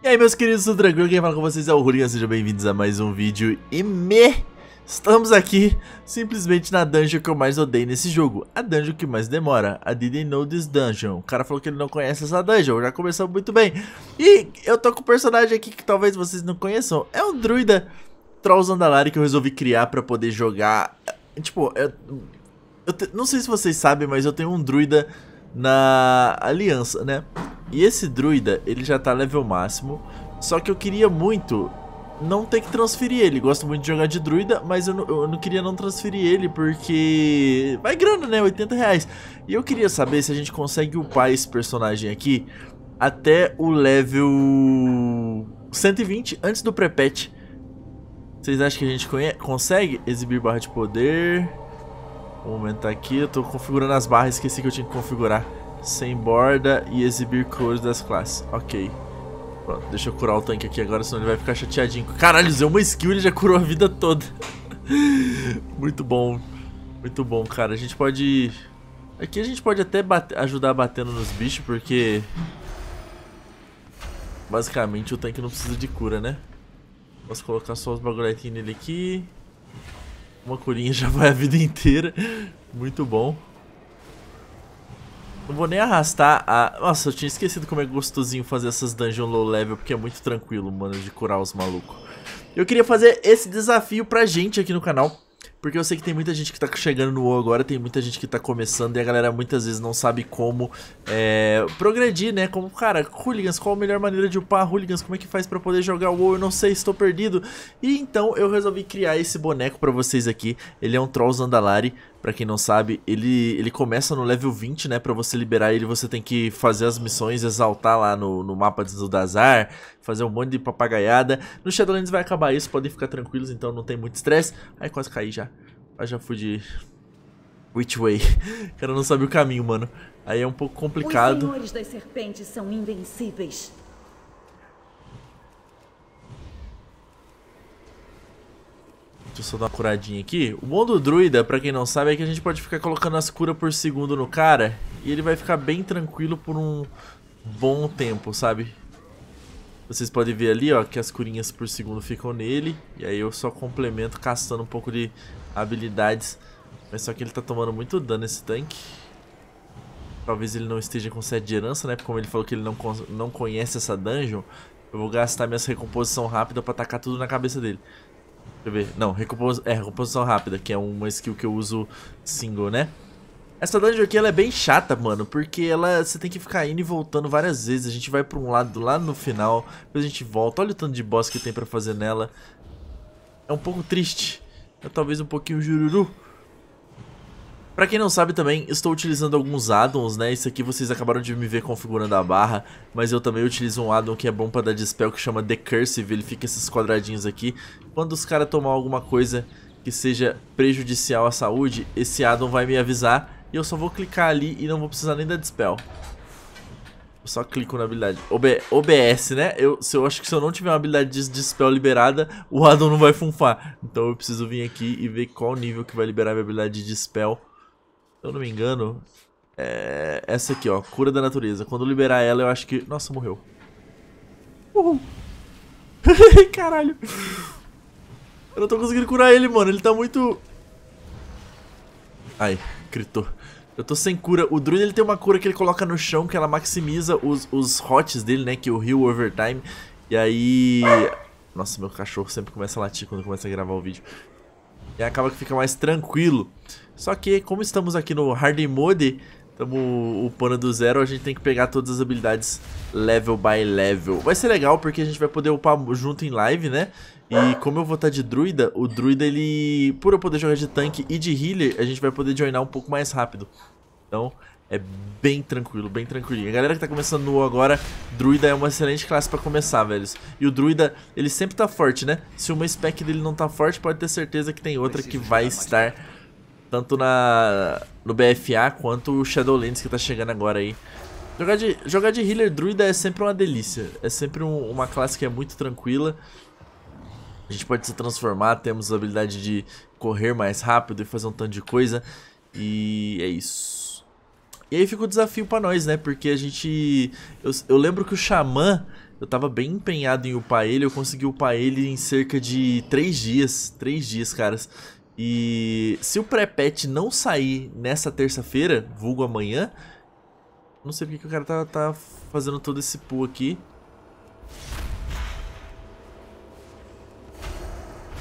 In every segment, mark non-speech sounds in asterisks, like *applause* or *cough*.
E aí meus queridos, tudo tranquilo? Quem fala com vocês é o Rulinha, sejam bem-vindos a mais um vídeo e me... Estamos aqui simplesmente na dungeon que eu mais odeio nesse jogo, a dungeon que mais demora, a Didn't Know This Dungeon. O cara falou que ele não conhece essa dungeon, já começou muito bem. E eu tô com um personagem aqui que talvez vocês não conheçam, é um druida Trolls Andalari que eu resolvi criar pra poder jogar... Tipo, eu, eu te... não sei se vocês sabem, mas eu tenho um druida na aliança, né? E esse druida, ele já tá level máximo, só que eu queria muito não ter que transferir ele. Gosto muito de jogar de druida, mas eu não, eu não queria não transferir ele, porque... Vai grana, né? 80 reais. E eu queria saber se a gente consegue upar esse personagem aqui até o level 120, antes do pre-patch. Vocês acham que a gente consegue exibir barra de poder... Vou aumentar tá aqui. Eu tô configurando as barras, esqueci que eu tinha que configurar. Sem borda e exibir cores das classes. Ok. Pronto, deixa eu curar o tanque aqui agora, senão ele vai ficar chateadinho. Caralho, usei uma skill e ele já curou a vida toda. *laughs* Muito bom. Muito bom, cara. A gente pode... Aqui a gente pode até ajudar batendo nos bichos, porque... Basicamente o tanque não precisa de cura, né? Vamos colocar só os bagulhetinhos nele aqui. Uma curinha já vai a vida inteira. Muito bom. Não vou nem arrastar a... Nossa, eu tinha esquecido como é gostosinho fazer essas dungeon low level, porque é muito tranquilo, mano, de curar os malucos. Eu queria fazer esse desafio pra gente aqui no canal. Porque eu sei que tem muita gente que tá chegando no WoW agora, tem muita gente que tá começando e a galera muitas vezes não sabe como é, progredir, né? Como, cara, hooligans, qual a melhor maneira de upar hooligans? Como é que faz para poder jogar WoW? Eu não sei, estou perdido. E então eu resolvi criar esse boneco para vocês aqui. Ele é um Trolls Andalari Pra quem não sabe, ele, ele começa no level 20, né? Pra você liberar ele, você tem que fazer as missões, exaltar lá no, no mapa de Zudazar, fazer um monte de papagaiada. No Shadowlands vai acabar isso, podem ficar tranquilos, então não tem muito estresse. Ai, quase caí já. Eu já fui de... Which way? O *laughs* cara não sabe o caminho, mano. Aí é um pouco complicado. Os senhores das serpentes são invencíveis. Deixa eu só dar uma curadinha aqui. O bom do druida, pra quem não sabe, é que a gente pode ficar colocando as curas por segundo no cara. E ele vai ficar bem tranquilo por um bom tempo, sabe? Vocês podem ver ali, ó, que as curinhas por segundo ficam nele. E aí eu só complemento castando um pouco de habilidades. Mas só que ele tá tomando muito dano esse tanque. Talvez ele não esteja com 7 de herança, né? Porque como ele falou que ele não, não conhece essa dungeon, eu vou gastar minhas recomposição rápida pra atacar tudo na cabeça dele eu ver. Não, recomposição, é, recomposição rápida, que é uma skill que eu uso single, né? Essa dungeon aqui ela é bem chata, mano, porque ela você tem que ficar indo e voltando várias vezes. A gente vai pra um lado lá no final, depois a gente volta. Olha o tanto de boss que tem pra fazer nela. É um pouco triste. É talvez um pouquinho jururu. Pra quem não sabe também, estou utilizando alguns addons, né? Isso aqui vocês acabaram de me ver configurando a barra, mas eu também utilizo um addon que é bom pra dar dispel que chama The Cursive, ele fica esses quadradinhos aqui. Quando os caras tomar alguma coisa que seja prejudicial à saúde, esse addon vai me avisar e eu só vou clicar ali e não vou precisar nem da dispel. Eu só clico na habilidade. OB, OBS, né? Eu, se eu acho que se eu não tiver uma habilidade de dispel liberada, o addon não vai funfar. Então eu preciso vir aqui e ver qual nível que vai liberar minha habilidade de dispel se eu não me engano, é essa aqui, ó. Cura da natureza. Quando liberar ela, eu acho que... Nossa, morreu. *laughs* Caralho. Eu não tô conseguindo curar ele, mano. Ele tá muito... Ai, gritou. Eu tô sem cura. O Druid, ele tem uma cura que ele coloca no chão, que ela maximiza os, os hots dele, né? Que é o heal overtime. E aí... Nossa, meu cachorro sempre começa a latir quando começa a gravar o vídeo. E acaba que fica mais tranquilo. Só que, como estamos aqui no Hard Mode, estamos upando do zero, a gente tem que pegar todas as habilidades level by level. Vai ser legal porque a gente vai poder upar junto em live, né? E como eu vou estar tá de druida, o druida ele, por eu poder jogar de tanque e de healer, a gente vai poder joinar um pouco mais rápido. Então, é bem tranquilo, bem tranquilinho. A galera que tá começando no agora, druida é uma excelente classe pra começar, velhos. E o druida, ele sempre tá forte, né? Se uma spec dele não tá forte, pode ter certeza que tem outra que vai estar tanto na no BFA quanto o Shadowlands que tá chegando agora aí. Jogar de, jogar de healer druida é sempre uma delícia. É sempre um, uma classe que é muito tranquila. A gente pode se transformar, temos a habilidade de correr mais rápido e fazer um tanto de coisa. E é isso. E aí fica o desafio pra nós, né? Porque a gente... Eu, eu lembro que o Xamã, eu tava bem empenhado em upar ele. Eu consegui upar ele em cerca de 3 dias. 3 dias, caras. E se o pré-patch não sair nessa terça-feira, vulgo amanhã, não sei porque que o cara tá, tá fazendo todo esse pull aqui.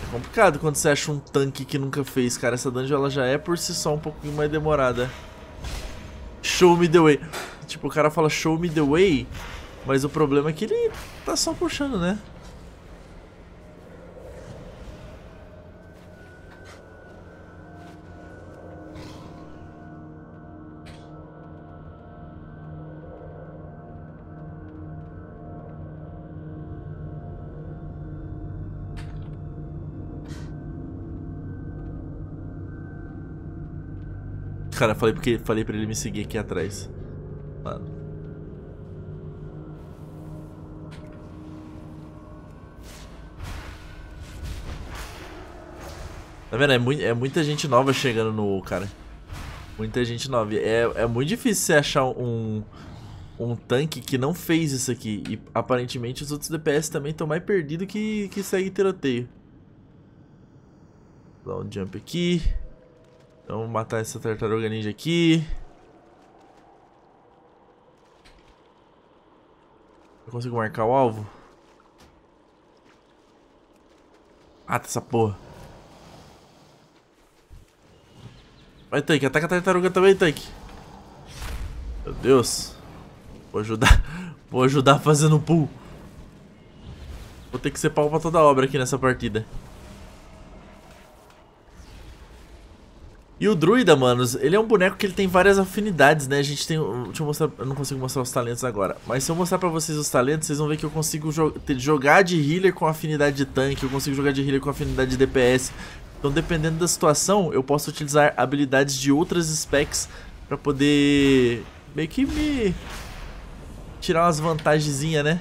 É complicado quando você acha um tanque que nunca fez, cara. Essa dungeon ela já é por si só um pouquinho mais demorada. Show me the way. Tipo, o cara fala show me the way, mas o problema é que ele tá só puxando, né? Cara, falei, porque, falei pra ele me seguir aqui atrás. Mano. Tá vendo? É, mu é, muita gente nova chegando no cara. Muita gente nova. É, é muito difícil você achar um, um tanque que não fez isso aqui. E aparentemente os outros DPS também estão mais perdidos que, que segue tiroteio. dar um jump aqui. Então vamos matar essa tartaruga ninja aqui. Eu consigo marcar o alvo? Ata ah, tá essa porra. Vai, Tank. Ataca a tartaruga também, Tank. Meu Deus. Vou ajudar. *laughs* Vou ajudar fazendo pull. Vou ter que ser pau pra toda obra aqui nessa partida. E o druida, mano, ele é um boneco que ele tem várias afinidades, né? A gente tem... Deixa eu mostrar... Eu não consigo mostrar os talentos agora. Mas se eu mostrar pra vocês os talentos, vocês vão ver que eu consigo jo jogar de healer com afinidade de tanque, eu consigo jogar de healer com afinidade de DPS. Então, dependendo da situação, eu posso utilizar habilidades de outras specs pra poder... Meio que me... Tirar umas vantagenzinhas, né?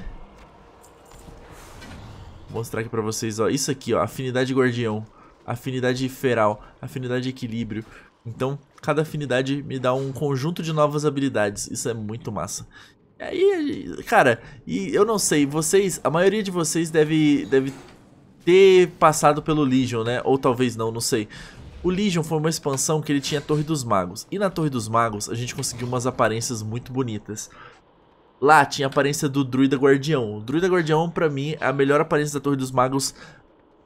Vou mostrar aqui pra vocês, ó. Isso aqui, ó. Afinidade guardião afinidade feral, afinidade equilíbrio. Então, cada afinidade me dá um conjunto de novas habilidades. Isso é muito massa. E aí, cara, e eu não sei, vocês, a maioria de vocês deve, deve ter passado pelo Legion, né? Ou talvez não, não sei. O Legion foi uma expansão que ele tinha a Torre dos Magos. E na Torre dos Magos a gente conseguiu umas aparências muito bonitas. Lá tinha a aparência do Druida Guardião. O Druida Guardião, pra mim, é a melhor aparência da Torre dos Magos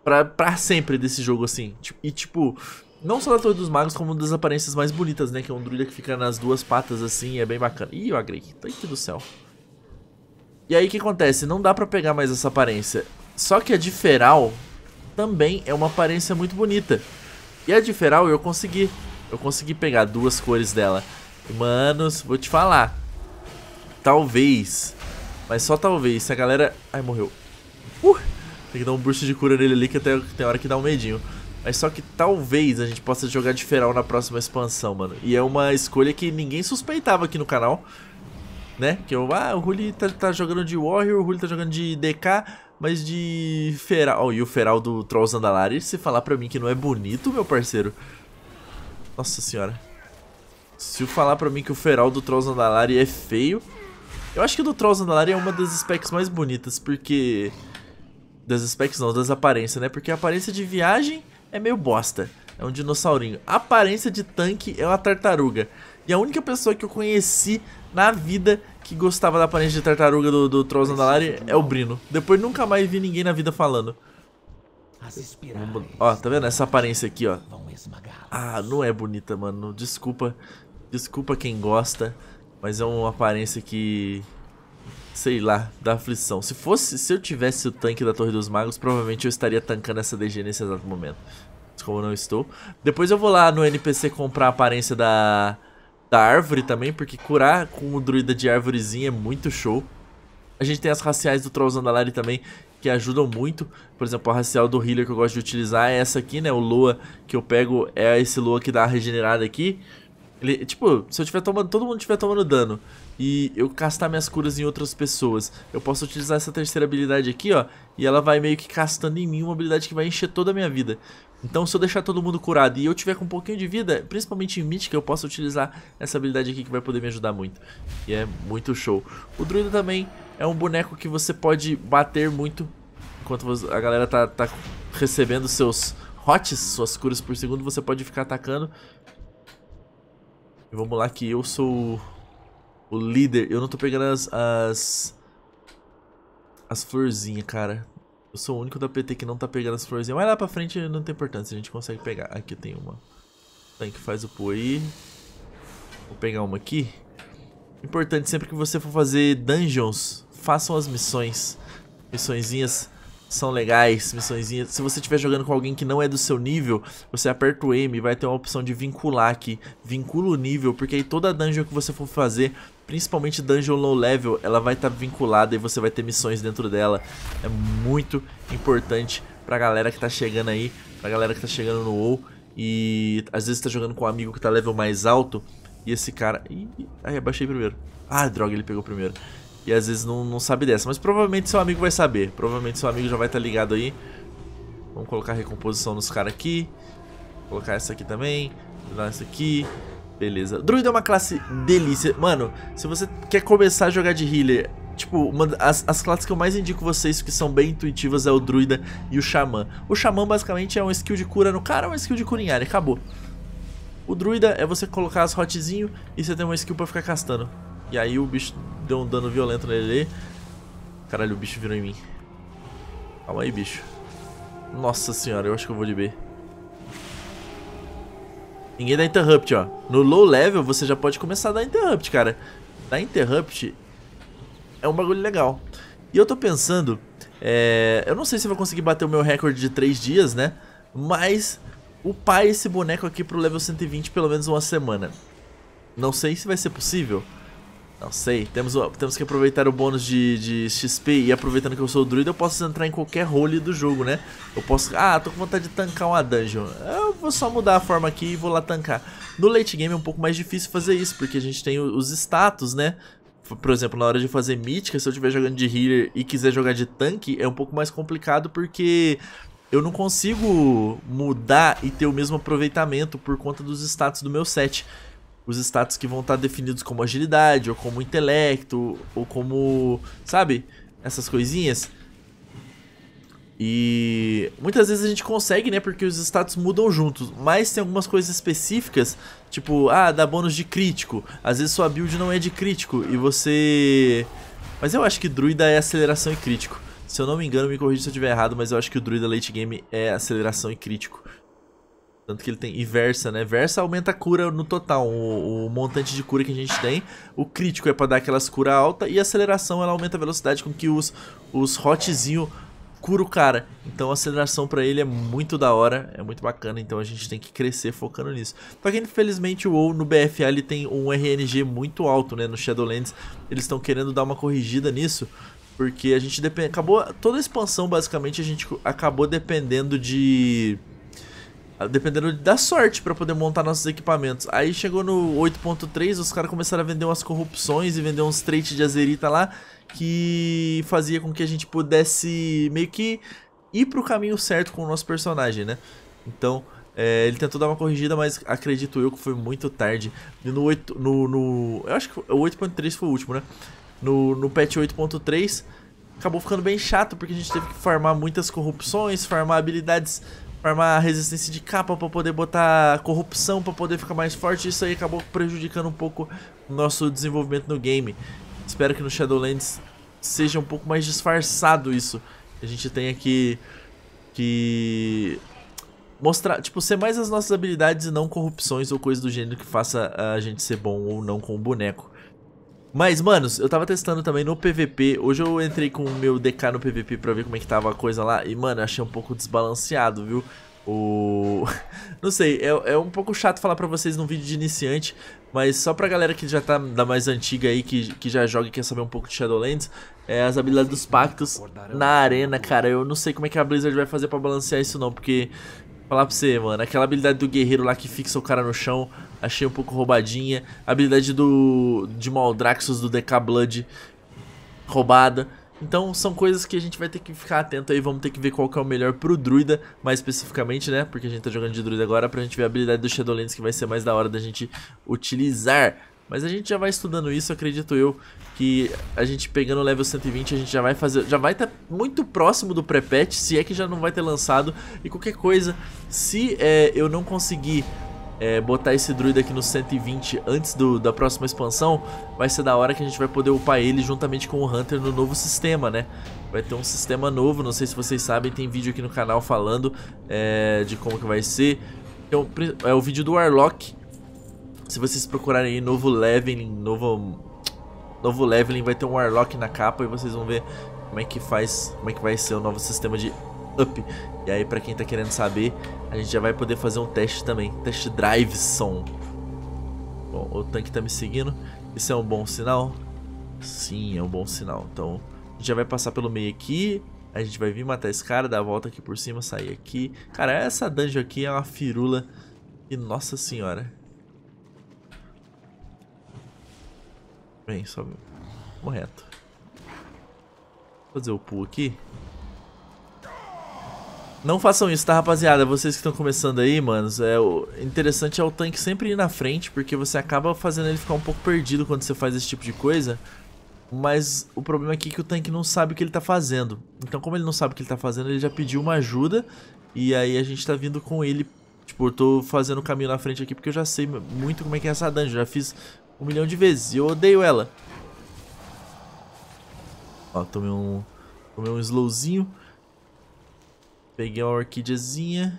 pra, pra sempre desse jogo, assim. E tipo, não só da Torre dos Magos, como das aparências mais bonitas, né? Que é um druida que fica nas duas patas assim, é bem bacana. Ih, eu agrei. Tanque do céu. E aí o que acontece? Não dá pra pegar mais essa aparência. Só que a de Feral também é uma aparência muito bonita. E a de Feral eu consegui. Eu consegui pegar duas cores dela. Manos, vou te falar. Talvez. Mas só talvez. Se a galera... Ai, morreu. Uh! Tem que dar um burst de cura nele ali, que até tem hora que dá um medinho. Mas só que talvez a gente possa jogar de feral na próxima expansão, mano. E é uma escolha que ninguém suspeitava aqui no canal, né? Que eu, ah, o Huli tá, tá, jogando de Warrior, o Huli tá jogando de DK, mas de feral. Oh, e o feral do Trolls Andalari, se falar pra mim que não é bonito, meu parceiro. Nossa senhora. Se eu falar pra mim que o feral do Trolls Andalari é feio... Eu acho que o do Trolls Andalari é uma das specs mais bonitas, porque... Das specs não, das aparências, né? Porque a aparência de viagem é meio bosta. É um dinossaurinho. A aparência de tanque é uma tartaruga. E a única pessoa que eu conheci na vida que gostava da aparência de tartaruga do, do Troll Zandalari é o Brino. Depois nunca mais vi ninguém na vida falando. ó, tá vendo essa aparência aqui, ó? Ah, não é bonita, mano. Desculpa. Desculpa quem gosta. Mas é uma aparência que sei lá, da aflição. Se fosse, se eu tivesse o tanque da Torre dos Magos, provavelmente eu estaria tancando essa DG nesse exato momento. Mas como eu não estou. Depois eu vou lá no NPC comprar a aparência da, da árvore também, porque curar com o druida de árvorezinha é muito show. A gente tem as raciais do Trollzandalari também, que ajudam muito. Por exemplo, a racial do healer que eu gosto de utilizar é essa aqui, né? O Lua que eu pego é esse Lua que dá a regenerada aqui. Ele, tipo, se eu tiver tomando, todo mundo estiver tomando dano e eu castar minhas curas em outras pessoas, eu posso utilizar essa terceira habilidade aqui, ó, e ela vai meio que castando em mim uma habilidade que vai encher toda a minha vida. Então se eu deixar todo mundo curado e eu tiver com um pouquinho de vida, principalmente em mítica, eu posso utilizar essa habilidade aqui que vai poder me ajudar muito. E é muito show. O druida também é um boneco que você pode bater muito enquanto a galera tá, tá recebendo seus hots, suas curas por segundo, você pode ficar atacando e vamos lá que eu sou o líder. Eu não tô pegando as... As, as florzinhas, cara. Eu sou o único da PT que não tá pegando as florzinhas. Mas lá pra frente não tem importância, a gente consegue pegar. Aqui tem uma. que faz o pô aí. Vou pegar uma aqui. Importante sempre que você for fazer dungeons, façam as missões. Missõezinhas são legais, missõezinhas. Se você estiver jogando com alguém que não é do seu nível, você aperta o M e vai ter uma opção de vincular aqui. Vincula o nível, porque aí toda dungeon que você for fazer, principalmente dungeon low level, ela vai estar tá vinculada e você vai ter missões dentro dela. É muito importante pra galera que tá chegando aí, pra galera que tá chegando no WoW. E às vezes tá jogando com um amigo que tá level mais alto e esse cara... Ih, aí abaixei primeiro. Ah, droga, ele pegou primeiro. E às vezes não, não sabe dessa. Mas provavelmente seu amigo vai saber. Provavelmente seu amigo já vai estar tá ligado aí. Vamos colocar recomposição nos caras aqui. Colocar essa aqui também. Dar essa aqui. Beleza. Druida é uma classe delícia. Mano, se você quer começar a jogar de healer, tipo, uma, as, as classes que eu mais indico vocês que são bem intuitivas é o Druida e o Xamã. O Xamã basicamente é um skill de cura no cara, é uma skill de cura em área. Acabou. O Druida é você colocar as hotzinho e você tem uma skill pra ficar castando. E aí o bicho deu um dano violento nele. Caralho, o bicho virou em mim. Calma aí, bicho. Nossa senhora, eu acho que eu vou de B. Ninguém dá interrupt, ó. No low level você já pode começar a dar interrupt, cara. Dar interrupt é um bagulho legal. E eu tô pensando, é... eu não sei se vou conseguir bater o meu recorde de 3 dias, né? Mas upar esse boneco aqui pro level 120 pelo menos uma semana. Não sei se vai ser possível, não sei, temos, temos que aproveitar o bônus de, de XP e aproveitando que eu sou druida, eu posso entrar em qualquer role do jogo, né? Eu posso... Ah, tô com vontade de tancar uma dungeon. Eu vou só mudar a forma aqui e vou lá tancar. No late game é um pouco mais difícil fazer isso, porque a gente tem os status, né? Por exemplo, na hora de fazer mítica, se eu estiver jogando de healer e quiser jogar de tanque, é um pouco mais complicado porque eu não consigo mudar e ter o mesmo aproveitamento por conta dos status do meu set os status que vão estar definidos como agilidade, ou como intelecto, ou como, sabe, essas coisinhas. E muitas vezes a gente consegue, né, porque os status mudam juntos, mas tem algumas coisas específicas, tipo, ah, dá bônus de crítico, às vezes sua build não é de crítico e você... Mas eu acho que druida é aceleração e crítico. Se eu não me engano, me corrija se eu estiver errado, mas eu acho que o druida late game é aceleração e crítico. Tanto que ele tem. E Versa, né? Versa aumenta a cura no total. O, o montante de cura que a gente tem. O crítico é pra dar aquelas cura alta. E a aceleração ela aumenta a velocidade com que os, os hotzinho cura o cara. Então a aceleração para ele é muito da hora, é muito bacana, então a gente tem que crescer focando nisso. Só que infelizmente o WoW no BFA ele tem um RNG muito alto, né, no Shadowlands. Eles estão querendo dar uma corrigida nisso, porque a gente depende, acabou toda a expansão basicamente a gente acabou dependendo de ah, dependendo da sorte para poder montar nossos equipamentos. Aí chegou no 8.3, os caras começaram a vender umas corrupções e vender uns traits de azerita lá, que fazia com que a gente pudesse meio que ir pro caminho certo com o nosso personagem, né? Então, é, ele tentou dar uma corrigida, mas acredito eu que foi muito tarde. E no 8. No, no eu acho que o 8.3 foi o último, né? No, no patch 8.3 acabou ficando bem chato porque a gente teve que farmar muitas corrupções, farmar habilidades farmar resistência de capa para poder botar corrupção para poder ficar mais forte. Isso aí acabou prejudicando um pouco o nosso desenvolvimento no game. Espero que no Shadowlands seja um pouco mais disfarçado isso. A gente tenha que que mostrar, tipo, ser mais as nossas habilidades e não corrupções ou coisa do gênero que faça a gente ser bom ou não com o boneco. Mas, manos, eu tava testando também no PVP. Hoje eu entrei com o meu DK no PVP pra ver como é que tava a coisa lá. E, mano, achei um pouco desbalanceado, viu? O... *laughs* Não sei, é, é um pouco chato falar pra vocês num vídeo de iniciante, mas só pra galera que já tá da mais antiga aí, que, que já joga e quer saber um pouco de Shadowlands, é, as habilidades dos pactos na arena, cara, eu não sei como é que a Blizzard vai fazer pra balancear isso não, porque Falar pra você, mano, aquela habilidade do guerreiro lá que fixa o cara no chão, achei um pouco roubadinha. A habilidade do. de Maldraxxus do dk Blood roubada. Então são coisas que a gente vai ter que ficar atento aí, vamos ter que ver qual que é o melhor pro druida, mais especificamente, né? Porque a gente tá jogando de druida agora, pra gente ver a habilidade do Shadowlands que vai ser mais da hora da gente utilizar. Mas a gente já vai estudando isso, acredito eu, que a gente pegando o level 120, a gente já vai fazer, já vai estar tá muito próximo do pré-patch, se é que já não vai ter lançado. E qualquer coisa, se é, eu não conseguir é, botar esse druida aqui no 120 antes do, da próxima expansão, vai ser da hora que a gente vai poder upar ele juntamente com o Hunter no novo sistema, né? Vai ter um sistema novo, não sei se vocês sabem, tem vídeo aqui no canal falando é, de como que vai ser. Então, é o vídeo do Warlock, se vocês procurarem aí novo leveling, novo novo leveling vai ter um Warlock na capa e vocês vão ver como é que faz, como é que vai ser o novo sistema de up. E aí para quem tá querendo saber, a gente já vai poder fazer um teste também, test drive som. Bom, o tanque tá me seguindo. Isso é um bom sinal? Sim, é um bom sinal. Então, a gente já vai passar pelo meio aqui. A gente vai vir matar esse cara, dar a volta aqui por cima, sair aqui. Cara, essa dungeon aqui é uma firula. E nossa senhora. Vem, só Correto. Fazer o pull aqui. Não façam isso, tá, rapaziada? Vocês que estão começando aí, manos, é o interessante é o tanque sempre ir na frente, porque você acaba fazendo ele ficar um pouco perdido quando você faz esse tipo de coisa. Mas o problema aqui é que o tanque não sabe o que ele tá fazendo. Então, como ele não sabe o que ele tá fazendo, ele já pediu uma ajuda. E aí a gente tá vindo com ele. Tipo, eu tô fazendo o caminho na frente aqui porque eu já sei muito como é que é essa dungeon. Já fiz um milhão de vezes. E eu odeio ela. Ó, tomei um, tomei um slowzinho. Peguei uma orquídeazinha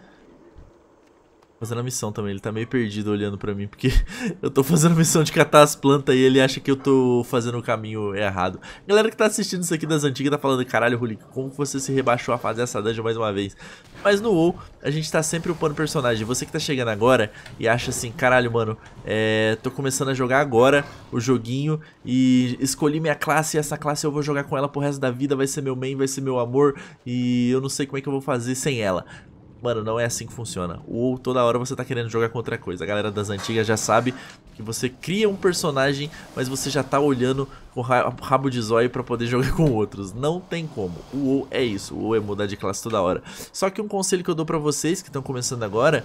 fazendo a missão também. Ele tá meio perdido olhando pra mim, porque *laughs* eu tô fazendo a missão de catar as plantas e ele acha que eu tô fazendo o caminho errado. galera que tá assistindo isso aqui das antigas tá falando, caralho, Rulik, como você se rebaixou a fazer essa dungeon mais uma vez? Mas no WoW, a gente tá sempre upando personagem. Você que tá chegando agora e acha assim, caralho, mano, é, tô começando a jogar agora o joguinho e escolhi minha classe e essa classe eu vou jogar com ela pro resto da vida, vai ser meu main, vai ser meu amor e eu não sei como é que eu vou fazer sem ela. Mano, não é assim que funciona. Ou toda hora você tá querendo jogar com outra coisa. A galera das antigas já sabe que você cria um personagem, mas você já tá olhando com rabo de zóio para poder jogar *laughs* com outros. Não tem como. O WoW é isso. O WoW é mudar de classe toda hora. Só que um conselho que eu dou para vocês que estão começando agora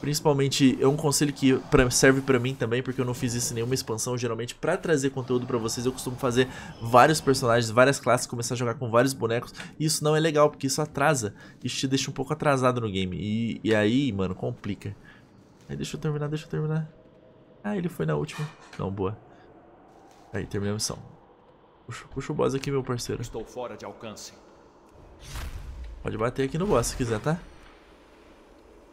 Principalmente, é um conselho que pra, serve para mim também, porque eu não fiz isso em nenhuma expansão. Geralmente, para trazer conteúdo para vocês, eu costumo fazer vários personagens, várias classes, começar a jogar com vários bonecos. E isso não é legal, porque isso atrasa. Isso te deixa um pouco atrasado no game. E, e aí, mano, complica. Aí, deixa eu terminar, deixa eu terminar. Ah, ele foi na última. Não, boa. Aí, terminei a missão. Puxa, puxa o boss aqui, meu parceiro. Estou fora de alcance. Pode bater aqui no boss se quiser, tá?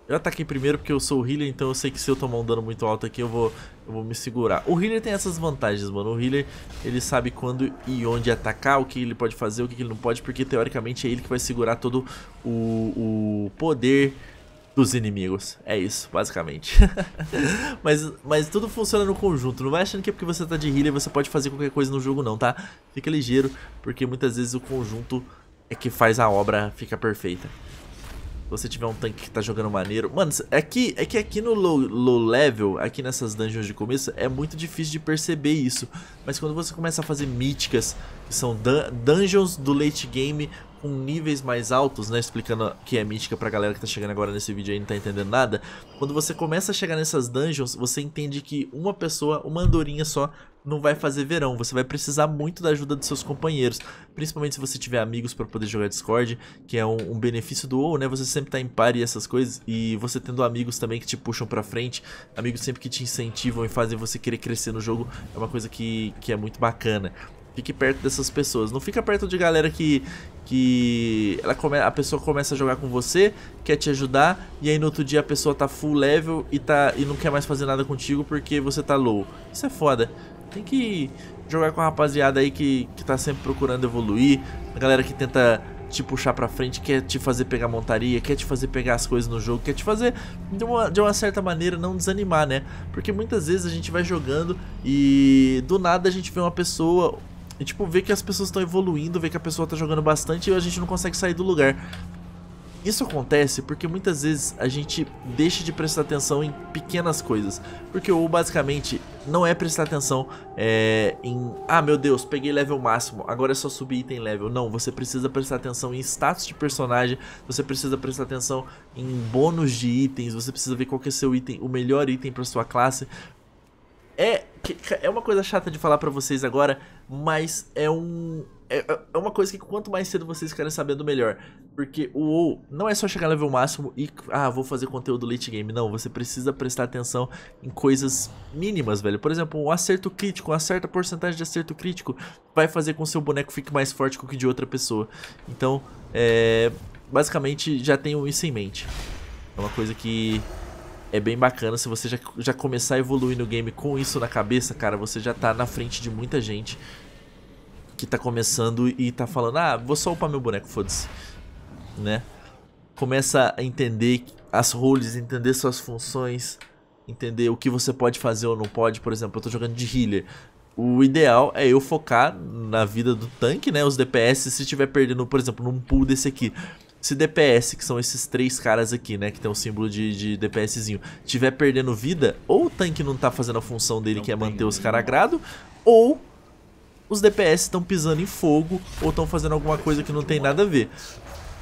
Eu ataquei tá primeiro porque eu sou o healer, então eu sei que se eu tomar um dano muito alto aqui eu vou, eu vou me segurar. O healer tem essas vantagens, mano. O healer, ele sabe quando e onde atacar, o que ele pode fazer, o que ele não pode, porque teoricamente é ele que vai segurar todo o, o poder dos inimigos. É isso, basicamente. *laughs* mas, mas tudo funciona no conjunto. Não vai achando que é porque você tá de healer você pode fazer qualquer coisa no jogo não, tá? Fica ligeiro, porque muitas vezes o conjunto é que faz a obra ficar perfeita. Se você tiver um tanque que tá jogando maneiro... Mano, é que, é que aqui no low, low level, aqui nessas dungeons de começo, é muito difícil de perceber isso. Mas quando você começa a fazer míticas, que são dun dungeons do late game com níveis mais altos, né, explicando que é mítica pra galera que tá chegando agora nesse vídeo aí e não tá entendendo nada, quando você começa a chegar nessas dungeons, você entende que uma pessoa, uma andorinha só, não vai fazer verão, você vai precisar muito da ajuda dos seus companheiros, principalmente se você tiver amigos para poder jogar Discord, que é um, um, benefício do WoW, né, você sempre tá em par e essas coisas, e você tendo amigos também que te puxam pra frente, amigos sempre que te incentivam e fazem você querer crescer no jogo, é uma coisa que, que é muito bacana. Fique perto dessas pessoas. Não fica perto de galera que que ela come, a pessoa começa a jogar com você, quer te ajudar e aí no outro dia a pessoa tá full level e tá e não quer mais fazer nada contigo porque você tá low. Isso é foda. Tem que jogar com a rapaziada aí que, que tá sempre procurando evoluir, a galera que tenta te puxar pra frente, quer te fazer pegar montaria, quer te fazer pegar as coisas no jogo, quer te fazer de uma, de uma certa maneira não desanimar, né? Porque muitas vezes a gente vai jogando e do nada a gente vê uma pessoa e, tipo, ver que as pessoas estão evoluindo, ver que a pessoa tá jogando bastante e a gente não consegue sair do lugar. Isso acontece porque muitas vezes a gente deixa de prestar atenção em pequenas coisas. Porque o basicamente não é prestar atenção é, em Ah meu Deus, peguei level máximo, agora é só subir item level Não, você precisa prestar atenção em status de personagem Você precisa prestar atenção em bônus de itens Você precisa ver qual que é seu item, o melhor item para sua classe é, é uma coisa chata de falar para vocês agora mas é um. É, é, é uma coisa que quanto mais cedo vocês querem saber do melhor. Porque o WoW não é só chegar level máximo e, ah, vou fazer conteúdo late game. Não, você precisa prestar atenção em coisas mínimas, velho. Por exemplo, um acerto crítico, uma certa porcentagem de acerto crítico vai fazer com que seu boneco fique mais forte que o de outra pessoa. Então, é, basicamente, já tenho isso em mente. É uma coisa que é bem bacana. Se você já, já começar a evoluir no game com isso na cabeça, cara, você já tá na frente de muita gente que tá começando e tá falando, ah, vou só upar meu boneco, foda-se, né? Começa a entender as roles, entender suas funções, entender o que você pode fazer ou não pode. Por exemplo, eu tô jogando de healer. O ideal é eu focar na vida do tanque, né? Os DPS, se estiver perdendo, por exemplo, num pool desse aqui se DPS, que são esses três caras aqui, né, que tem o um símbolo de, de DPSzinho, tiver perdendo vida, ou o tanque não tá fazendo a função dele, não que é manter os caras agrado, ou os DPS estão pisando em fogo ou estão fazendo alguma coisa que não tem nada a ver,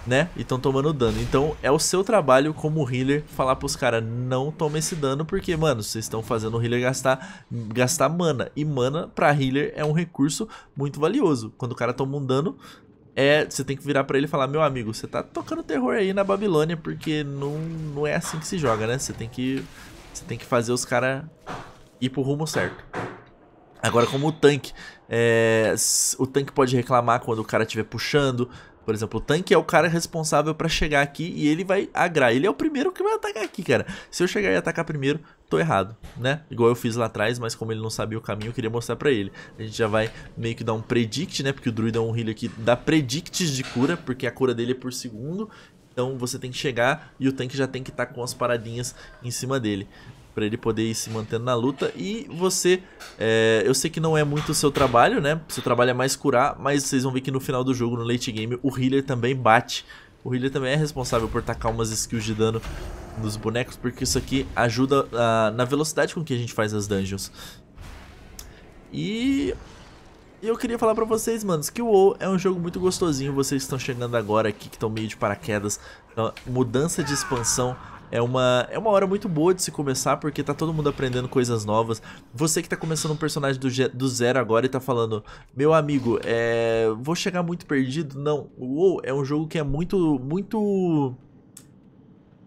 né? E estão tomando dano. Então é o seu trabalho como healer falar pros caras não toma esse dano porque, mano, vocês estão fazendo o healer gastar, gastar mana. E mana pra healer é um recurso muito valioso. Quando o cara toma um dano, é você tem que virar para ele e falar: Meu amigo, você tá tocando terror aí na Babilônia, porque não, não é assim que se joga, né? Você tem que, você tem que fazer os caras ir pro rumo certo. Agora, como o tanque, é, o tanque pode reclamar quando o cara estiver puxando, por exemplo, o tanque é o cara responsável para chegar aqui e ele vai agrar. Ele é o primeiro que vai atacar aqui, cara. Se eu chegar e atacar primeiro, tô errado, né? Igual eu fiz lá atrás, mas como ele não sabia o caminho, eu queria mostrar pra ele. A gente já vai meio que dar um predict, né? Porque o druida é um healer que dá predicts de cura, porque a cura dele é por segundo. Então você tem que chegar e o tanque já tem que estar tá com as paradinhas em cima dele para ele poder ir se mantendo na luta. E você, é, eu sei que não é muito o seu trabalho, né? seu trabalho é mais curar, mas vocês vão ver que no final do jogo, no late game, o healer também bate. O healer também é responsável por tacar umas skills de dano nos bonecos, porque isso aqui ajuda ah, na velocidade com que a gente faz as dungeons. E eu queria falar pra vocês, manos, que o WoW é um jogo muito gostosinho. Vocês estão chegando agora aqui, que estão meio de paraquedas. Então, mudança de expansão é uma, é uma hora muito boa de se começar, porque tá todo mundo aprendendo coisas novas. Você que tá começando um personagem do, do zero agora e tá falando, meu amigo, é, vou chegar muito perdido? Não, o WoW é um jogo que é muito, muito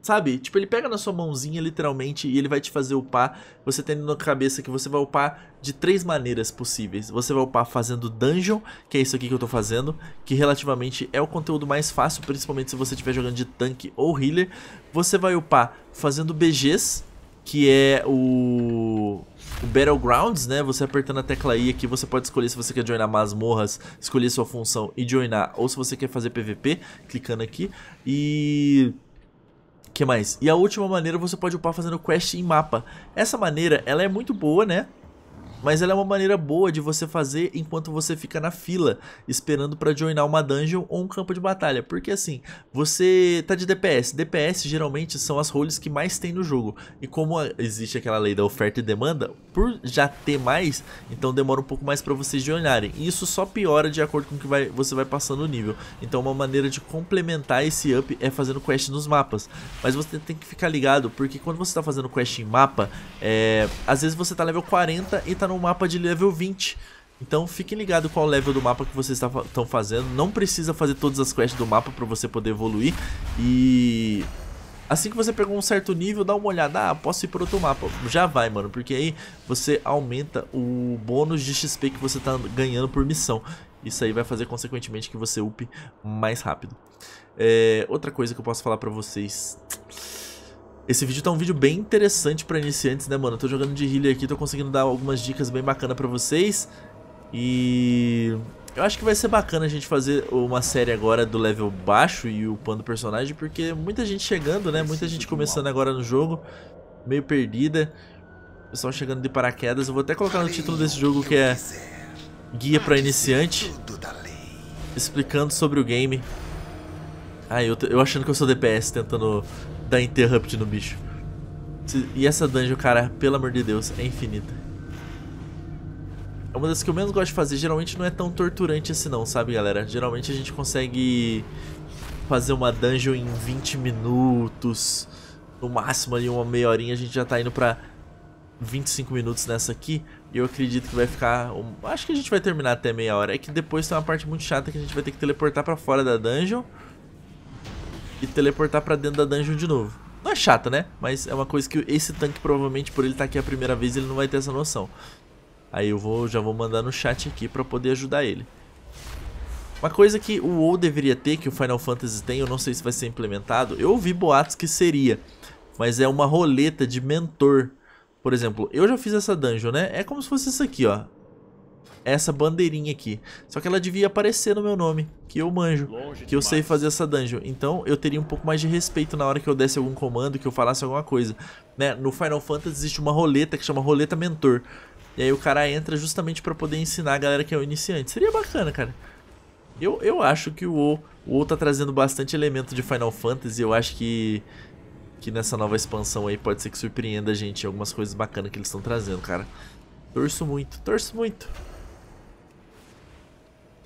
Sabe? Tipo, ele pega na sua mãozinha, literalmente, e ele vai te fazer upar. Você tendo na cabeça que você vai upar de três maneiras possíveis. Você vai upar fazendo dungeon, que é isso aqui que eu tô fazendo, que relativamente é o conteúdo mais fácil, principalmente se você estiver jogando de tanque ou healer. Você vai upar fazendo BGs, que é o o Battlegrounds, né? Você apertando a tecla I aqui, você pode escolher se você quer joinar masmorras, escolher sua função e joinar, ou se você quer fazer PVP, clicando aqui. E que mais? E a última maneira você pode upar fazendo quest em mapa. Essa maneira, ela é muito boa, né? mas ela é uma maneira boa de você fazer enquanto você fica na fila, esperando para joinar uma dungeon ou um campo de batalha, porque assim, você tá de DPS, DPS geralmente são as roles que mais tem no jogo, e como existe aquela lei da oferta e demanda, por já ter mais, então demora um pouco mais para vocês joinarem, e isso só piora de acordo com o que vai, você vai passando o nível, então uma maneira de complementar esse up é fazendo quest nos mapas, mas você tem que ficar ligado, porque quando você tá fazendo quest em mapa, é... às vezes você tá level 40 e tá no um mapa de level 20. Então fiquem ligados qual level do mapa que vocês estão fazendo. Não precisa fazer todas as quests do mapa para você poder evoluir. E assim que você pegou um certo nível, dá uma olhada. Ah, posso ir para outro mapa. Já vai, mano, porque aí você aumenta o bônus de XP que você está ganhando por missão. Isso aí vai fazer, consequentemente, que você upe mais rápido. É, outra coisa que eu posso falar para vocês... Esse vídeo tá um vídeo bem interessante pra iniciantes, né, mano? Eu tô jogando de healer aqui, tô conseguindo dar algumas dicas bem bacanas pra vocês. E... Eu acho que vai ser bacana a gente fazer uma série agora do level baixo e upando o personagem, porque muita gente chegando, né? Muita gente começando agora no jogo, meio perdida. Pessoal chegando de paraquedas. Eu vou até colocar no título desse jogo que é Guia para Iniciante, explicando sobre o game. Ah, eu, eu achando que eu sou DPS, tentando dar interrupt no bicho. E essa dungeon, cara, pelo amor de Deus, é infinita. É uma das que eu menos gosto de fazer. Geralmente não é tão torturante assim não, sabe, galera? Geralmente a gente consegue fazer uma dungeon em 20 minutos. No máximo ali uma meia horinha a gente já tá indo pra 25 minutos nessa aqui. E eu acredito que vai ficar... Acho que a gente vai terminar até meia hora. É que depois tem uma parte muito chata que a gente vai ter que teleportar pra fora da dungeon e teleportar pra dentro da dungeon de novo. Não é chato, né? Mas é uma coisa que esse tanque, provavelmente, por ele estar tá aqui a primeira vez, ele não vai ter essa noção. Aí eu vou, já vou mandar no chat aqui pra poder ajudar ele. Uma coisa que o WoW deveria ter, que o Final Fantasy tem, eu não sei se vai ser implementado, eu ouvi boatos que seria, mas é uma roleta de mentor. Por exemplo, eu já fiz essa dungeon, né? É como se fosse isso aqui, ó essa bandeirinha aqui. Só que ela devia aparecer no meu nome, que eu manjo, Longe que eu sei fazer essa dungeon. Então eu teria um pouco mais de respeito na hora que eu desse algum comando, que eu falasse alguma coisa. Né? No Final Fantasy existe uma roleta que chama roleta mentor. E aí o cara entra justamente para poder ensinar a galera que é o iniciante. Seria bacana, cara. Eu, eu acho que o o WoW tá trazendo bastante elemento de Final Fantasy. Eu acho que, que nessa nova expansão aí pode ser que surpreenda a gente algumas coisas bacanas que eles estão trazendo, cara. Torço muito, torço muito.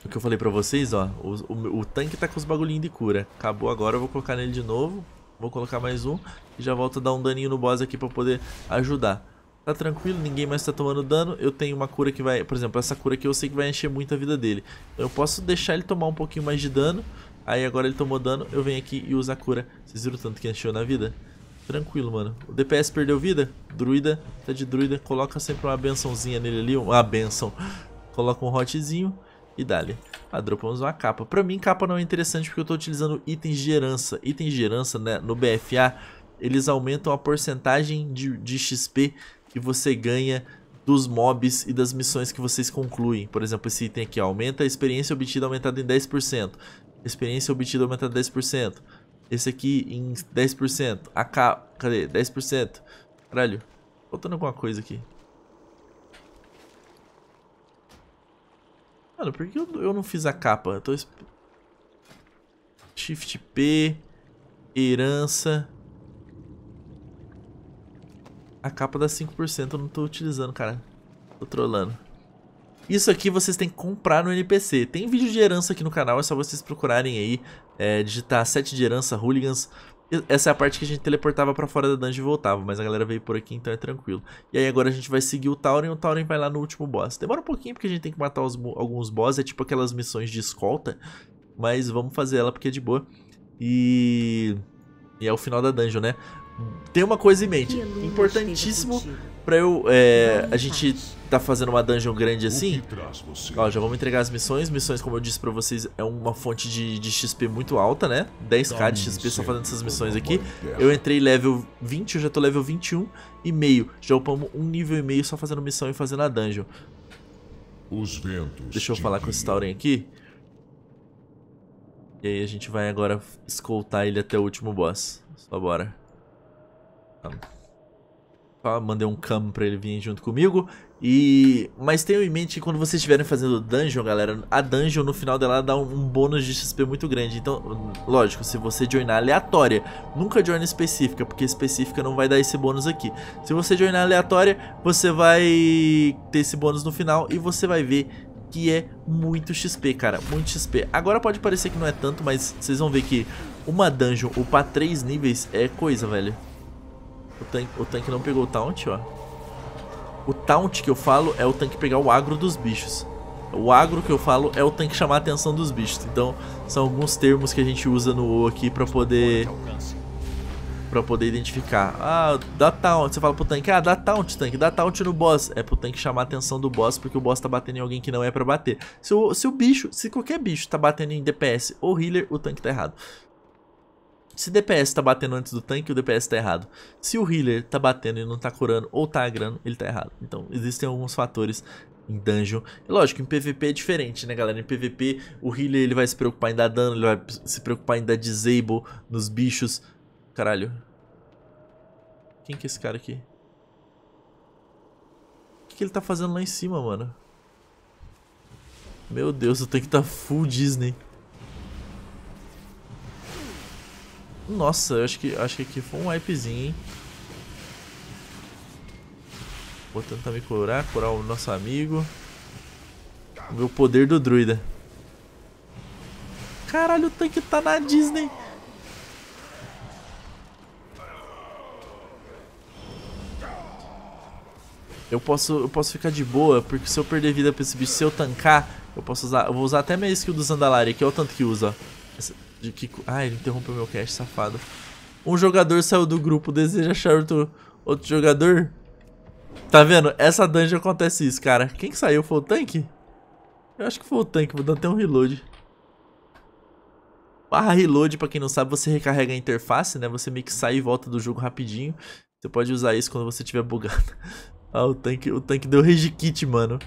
O que eu falei pra vocês, ó. O, o, o tanque tá com os bagulhinhos de cura. Acabou agora, eu vou colocar nele de novo. Vou colocar mais um. E já volto a dar um daninho no boss aqui pra poder ajudar. Tá tranquilo, ninguém mais tá tomando dano. Eu tenho uma cura que vai... Por exemplo, essa cura aqui eu sei que vai encher muito a vida dele. Então, eu posso deixar ele tomar um pouquinho mais de dano. Aí agora ele tomou dano, eu venho aqui e uso a cura. Vocês viram o tanto que encheu na vida? Tranquilo, mano. O DPS perdeu vida? Druida, tá de druida. Coloca sempre uma bençãozinha nele ali. Uma benção. Coloca um hotzinho. E dali. Ah, dropamos uma capa. Pra mim, capa não é interessante porque eu tô utilizando itens de herança. Itens de herança, né, no BFA, eles aumentam a porcentagem de, de XP que você ganha dos mobs e das missões que vocês concluem. Por exemplo, esse item aqui, ó, aumenta a experiência obtida aumentada em 10%. Experiência obtida aumentada em 10%. Esse aqui em 10%. A capa, cadê? 10%. Caralho, faltando alguma coisa aqui. Mano, por que eu, eu não fiz a capa? Eu tô... Shift P, herança... A capa dá 5%, eu não tô utilizando, cara. Tô trolando. Isso aqui vocês têm que comprar no NPC. Tem vídeo de herança aqui no canal, é só vocês procurarem aí, é, digitar 7 de herança, hooligans, essa é a parte que a gente teleportava para fora da dungeon e voltava, mas a galera veio por aqui, então é tranquilo. E aí agora a gente vai seguir o Tauren, o Tauren vai lá no último boss. Demora um pouquinho porque a gente tem que matar os, alguns bosses, é tipo aquelas missões de escolta, mas vamos fazer ela porque é de boa. E... e é o final da dungeon, né? Tem uma coisa em mente, importantíssimo para eu... É, a gente tá fazendo uma dungeon grande assim. Ó, já vamos entregar as missões. Missões, como eu disse pra vocês, é uma fonte de, de XP muito alta, né? 10k de XP só fazendo essas missões aqui. Eu entrei level 20, eu já tô level 21 e meio. Já upamos um nível e meio só fazendo missão e fazendo a dungeon. Deixa eu falar com esse Tauren aqui. E aí a gente vai agora escoltar ele até o último boss. Só bora. Ah, mandei um cam pra ele vir junto comigo. E mas tenham em mente que quando vocês estiverem fazendo dungeon, galera, a dungeon no final dela dá um, um bônus de XP muito grande. Então, lógico, se você joinar aleatória, nunca join específica, porque específica não vai dar esse bônus aqui. Se você joinar aleatória, você vai ter esse bônus no final e você vai ver que é muito XP, cara, muito XP. Agora pode parecer que não é tanto, mas vocês vão ver que uma dungeon upar 3 níveis é coisa, velho. O tanque, o tanque não pegou o taunt, ó. O taunt que eu falo é o tanque pegar o agro dos bichos. O agro que eu falo é o tanque chamar a atenção dos bichos. Então, são alguns termos que a gente usa no O aqui pra poder... Pra poder identificar. Ah, dá taunt. Você fala pro tanque, ah, dá taunt, tanque. Dá taunt no boss. É pro tanque chamar a atenção do boss, porque o boss tá batendo em alguém que não é pra bater. Se o, se o bicho, se qualquer bicho tá batendo em DPS ou healer, o tanque tá errado. Se DPS tá batendo antes do tanque, o DPS tá errado. Se o healer tá batendo e não tá curando ou tá agrando, ele tá errado. Então, existem alguns fatores em dungeon. E lógico, em PVP é diferente, né, galera? Em PVP, o healer ele vai se preocupar em dar dano, ele vai se preocupar em dar disable nos bichos. Caralho. Quem que é esse cara aqui? O que, que ele tá fazendo lá em cima, mano? Meu Deus, o tanque tá full Disney. Nossa, acho que, acho que aqui foi um wipezinho, hein? Vou tentar me curar, curar o nosso amigo. O ver o poder do druida. Caralho, o tanque tá na Disney. Eu posso, eu posso ficar de boa, porque se eu perder vida pra esse bicho, se eu tancar, eu posso usar. Eu vou usar até minha skill dos Andalari, que é o tanto que usa, ó de que... Ah, ele interrompeu meu cast, safado. Um jogador saiu do grupo, deseja achar outro, outro jogador? Tá vendo? Essa dungeon acontece isso, cara. Quem que saiu? Foi o tanque? Eu acho que foi o tanque, vou dar até um reload. Barra reload, pra quem não sabe, você recarrega a interface, né? Você meio que sai e volta do jogo rapidinho. Você pode usar isso quando você tiver bugado. *laughs* ah, o tanque, o tanque deu rage kit, mano.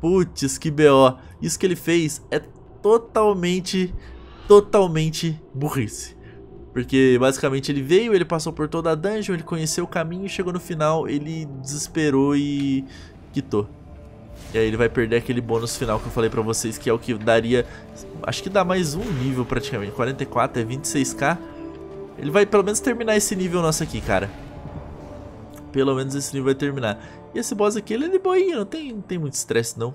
Putz, que BO. Isso que ele fez é totalmente totalmente burrice. Porque basicamente ele veio, ele passou por toda a dungeon, ele conheceu o caminho, chegou no final, ele desesperou e quitou. E aí ele vai perder aquele bônus final que eu falei pra vocês, que é o que daria... Acho que dá mais um nível praticamente, 44 é 26k. Ele vai pelo menos terminar esse nível nosso aqui, cara. Pelo menos esse nível vai terminar. E esse boss aqui, ele é de boinha, não tem, não tem muito estresse não.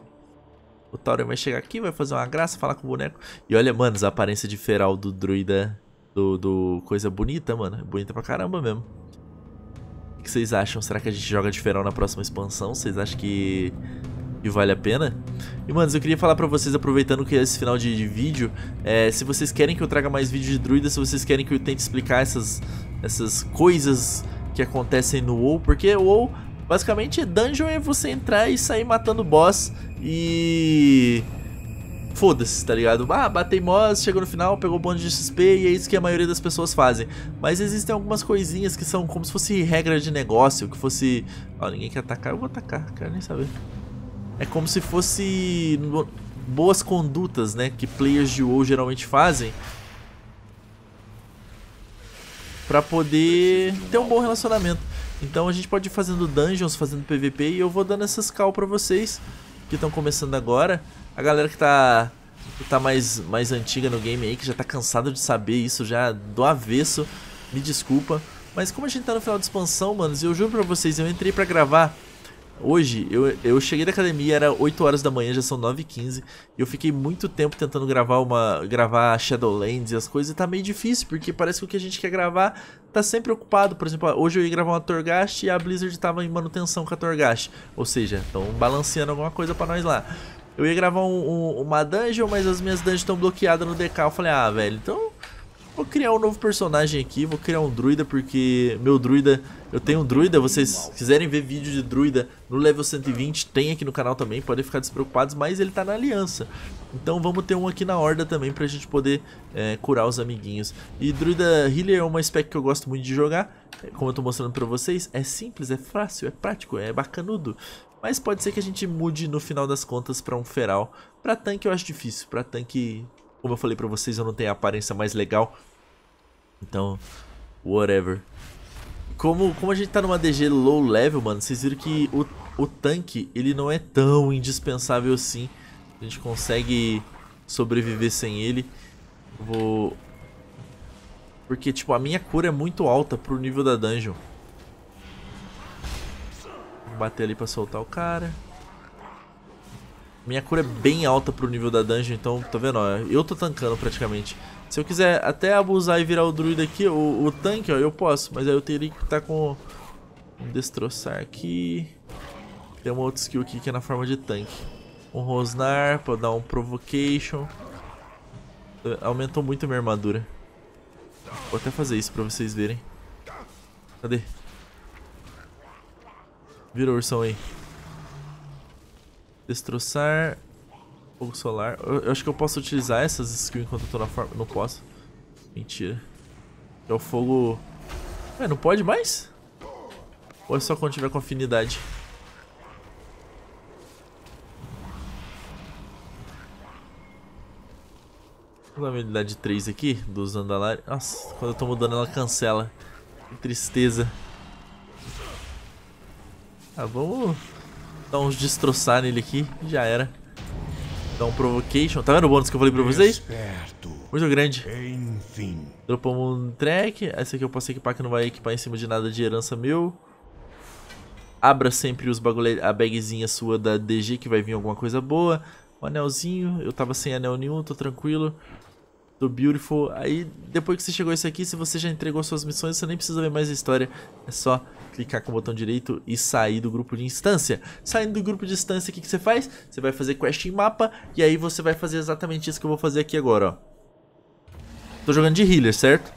O Tauren vai chegar aqui, vai fazer uma graça, falar com o boneco. E olha, mano, a aparência de feral do druida. Do, do coisa bonita, mano. É bonita pra caramba mesmo. O que vocês acham? Será que a gente joga de feral na próxima expansão? Vocês acham que vale a pena. E, mano, eu queria falar pra vocês, aproveitando que é esse final de, de vídeo, é, se vocês querem que eu traga mais vídeos de druida, se vocês querem que eu tente explicar essas, essas coisas que acontecem no WoW, porque o WoW Basicamente, dungeon é você entrar e sair matando boss e... Foda-se, tá ligado? Ah, batei boss, chegou no final, pegou um bônus de XP e é isso que a maioria das pessoas fazem. Mas existem algumas coisinhas que são como se fosse regra de negócio, que fosse... Ó, oh, ninguém quer atacar, eu vou atacar, quero nem saber. É como se fosse boas condutas, né, que players de WoW geralmente fazem, para poder ter um bom relacionamento. Então a gente pode ir fazendo dungeons, fazendo PVP e eu vou dando essas cal pra vocês que estão começando agora. A galera que tá, que tá mais, mais antiga no game aí, que já tá cansada de saber isso já do avesso, me desculpa. Mas como a gente tá no final de expansão, mano, eu juro pra vocês, eu entrei pra gravar Hoje, eu, eu cheguei da academia, era 8 horas da manhã, já são 9h15. E eu fiquei muito tempo tentando gravar uma. gravar Shadowlands e as coisas, e tá meio difícil, porque parece que o que a gente quer gravar tá sempre ocupado. Por exemplo, hoje eu ia gravar uma Torghast e a Blizzard tava em manutenção com a Torghast. Ou seja, estão balanceando alguma coisa para nós lá. Eu ia gravar um, um, uma dungeon, mas as minhas dungeons estão bloqueadas no DK. Eu falei, ah, velho, então vou criar um novo personagem aqui, vou criar um druida, porque meu druida, eu tenho um druida, vocês quiserem ver vídeo de druida no level 120, tem aqui no canal também, podem ficar despreocupados, mas ele tá na aliança. Então vamos ter um aqui na horda também pra gente poder é, curar os amiguinhos. E druida healer é uma spec que eu gosto muito de jogar, como eu tô mostrando pra vocês, é simples, é fácil, é prático, é bacanudo. Mas pode ser que a gente mude no final das contas pra um feral. Pra tanque eu acho difícil, pra tanque como eu falei pra vocês, eu não tenho a aparência mais legal. Então, whatever. Como, como a gente tá numa DG low level, mano, vocês viram que o, o tanque, ele não é tão indispensável assim. A gente consegue sobreviver sem ele. Vou... Porque, tipo, a minha cura é muito alta pro nível da dungeon. Vou bater ali pra soltar o cara. Minha cura é bem alta pro nível da dungeon, então, tá vendo? Ó, eu tô tancando praticamente. Se eu quiser até abusar e virar o druida aqui, o, o tanque, ó, eu posso. Mas aí eu teria que estar tá com... Vamos destroçar aqui. Tem uma outra skill aqui que é na forma de tanque. Um rosnar pra dar um provocation. Eh, aumentou muito a minha armadura. Vou até fazer isso pra vocês verem. Cadê? virou o ursão aí. Destroçar. Fogo solar. Eu, eu, acho que eu posso utilizar essas skills enquanto eu tô na forma. Não posso. Mentira. É o fogo... Ué, não pode mais? Ou é só quando tiver com afinidade? Vou dar minha unidade 3 aqui, dos Andalari. Nossa, quando eu estou mudando ela cancela. Que tristeza. Ah, vamos dar uns destroçar nele aqui. Já era um Provocation. Tá vendo o bônus que eu falei pra vocês? Muito grande. Enfim. Dropamos um track. Esse aqui eu posso equipar que não vai equipar em cima de nada de herança meu. Abra sempre os bagulho, a bagzinha sua da DG que vai vir alguma coisa boa. um anelzinho. Eu tava sem anel nenhum, tô tranquilo. Do Beautiful. Aí, depois que você chegou esse aqui, se você já entregou suas missões, você nem precisa ver mais a história. É só clicar com o botão direito e sair do grupo de instância. Saindo do grupo de instância, o que, que você faz? Você vai fazer quest em mapa e aí você vai fazer exatamente isso que eu vou fazer aqui agora, ó. Tô jogando de healer, certo?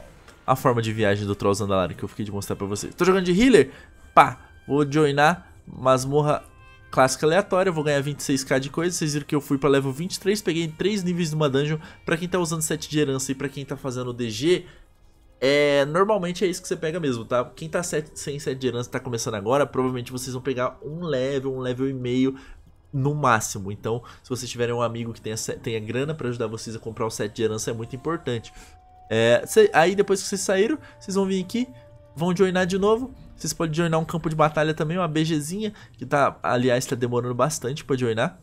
A forma de viagem do Troll andalari que eu fiquei de mostrar pra vocês. Tô jogando de healer? Pá, vou joinar masmorra clássica aleatória, vou ganhar 26k de coisa, vocês viram que eu fui pra level 23, peguei 3 níveis de uma dungeon, pra quem tá usando 7 de herança e pra quem tá fazendo DG, é, normalmente é isso que você pega mesmo, tá? Quem tá sem sete de herança tá começando agora, provavelmente vocês vão pegar um level, um level e meio no máximo. Então, se vocês tiverem um amigo que tenha, tenha grana para ajudar vocês a comprar o set de herança, é muito importante. É, cê, aí depois que vocês saíram, vocês vão vir aqui, vão joinar de novo. Vocês podem joinar um campo de batalha também, uma BGzinha, que tá, aliás, tá demorando bastante pra joinar.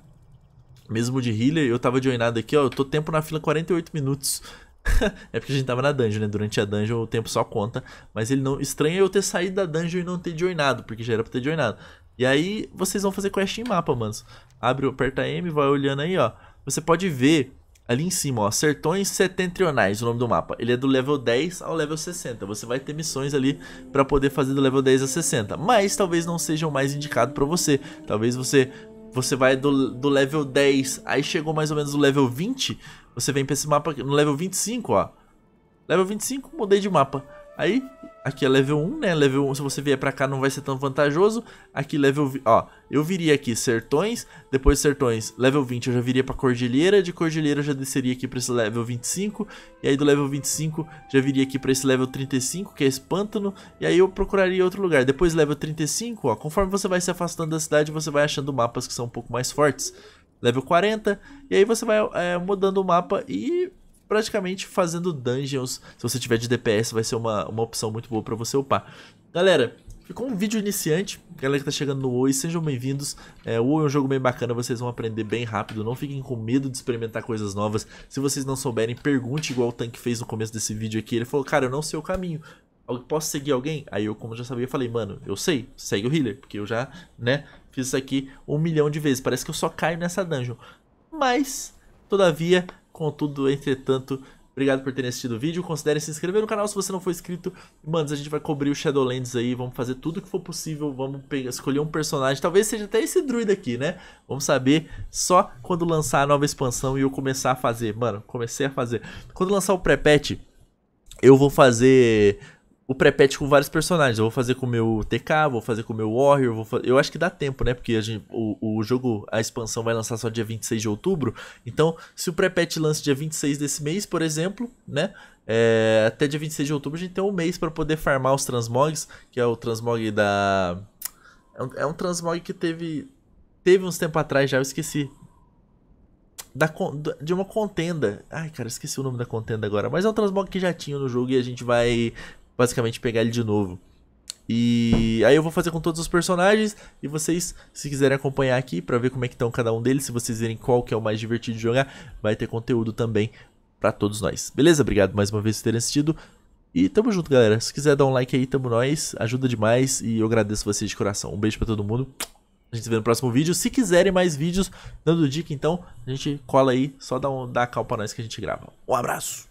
Mesmo de healer, eu tava joinado aqui, ó, eu tô tempo na fila 48 minutos. *laughs* é porque a gente tava na dungeon, né? Durante a dungeon o tempo só conta. Mas ele não. Estranho é eu ter saído da dungeon e não ter joinado, porque já era pra ter joinado. E aí vocês vão fazer quest em mapa, manos. Abre, aperta M, vai olhando aí, ó. Você pode ver ali em cima, ó. Sertões Setentrionais, o nome do mapa. Ele é do level 10 ao level 60. Você vai ter missões ali para poder fazer do level 10 a 60. Mas talvez não seja o mais indicado para você. Talvez você você vai do, do level 10, aí chegou mais ou menos no level 20, você vem pra esse mapa no level 25, ó. Level 25, mudei de mapa. Aí, aqui é level 1, né? Level 1, se você vier pra cá não vai ser tão vantajoso. Aqui level... Ó, eu viria aqui Sertões, depois Sertões, level 20 eu já viria pra Cordilheira, de Cordilheira eu já desceria aqui pra esse level 25, e aí do level 25 já viria aqui pra esse level 35, que é esse pântano, e aí eu procuraria outro lugar. Depois level 35, ó, conforme você vai se afastando da cidade, você vai achando mapas que são um pouco mais fortes level 40, e aí você vai é, mudando o mapa e praticamente fazendo dungeons. Se você tiver de DPS, vai ser uma, uma opção muito boa para você upar. Galera, ficou um vídeo iniciante. Galera que tá chegando no Oi, sejam bem-vindos. É, o Oi é um jogo bem bacana, vocês vão aprender bem rápido. Não fiquem com medo de experimentar coisas novas. Se vocês não souberem, pergunte igual o Tank fez no começo desse vídeo aqui. Ele falou, cara, eu não sei o caminho. Posso seguir alguém? Aí eu, como já sabia, falei, mano, eu sei, segue o healer, porque eu já, né, fiz isso aqui um milhão de vezes. Parece que eu só caio nessa dungeon. Mas, todavia, Contudo, entretanto, obrigado por terem assistido o vídeo. Considere se inscrever no canal se você não for inscrito. mano a gente vai cobrir o Shadowlands aí, vamos fazer tudo que for possível, vamos pegar, escolher um personagem. Talvez seja até esse druida aqui, né? Vamos saber só quando lançar a nova expansão e eu começar a fazer. Mano, comecei a fazer. Quando lançar o pré-patch, eu vou fazer o pré-patch com vários personagens. Eu vou fazer com o meu TK, vou fazer com o meu Warrior, vou fazer... eu acho que dá tempo, né? Porque a gente, o, o jogo, a expansão vai lançar só dia 26 de outubro. Então, se o pré-patch lança dia 26 desse mês, por exemplo, né? É... até dia 26 de outubro a gente tem um mês para poder farmar os transmogs, que é o transmog da... É um, é um transmog que teve... Teve uns tempo atrás já, eu esqueci da, de uma contenda. Ai, cara, esqueci o nome da contenda agora. Mas é um transmog que já tinha no jogo e a gente vai basicamente pegar ele de novo. E aí eu vou fazer com todos os personagens e vocês, se quiserem acompanhar aqui para ver como é que estão tá cada um deles, se vocês verem qual que é o mais divertido de jogar, vai ter conteúdo também para todos nós. Beleza? Obrigado mais uma vez por terem assistido. E tamo junto, galera. Se quiser dar um like aí, tamo nós. Ajuda demais e eu agradeço vocês de coração. Um beijo para todo mundo. A gente se vê no próximo vídeo. Se quiserem mais vídeos dando dica, então, a gente cola aí. Só dá, um, dá a cal pra nós que a gente grava. Um abraço!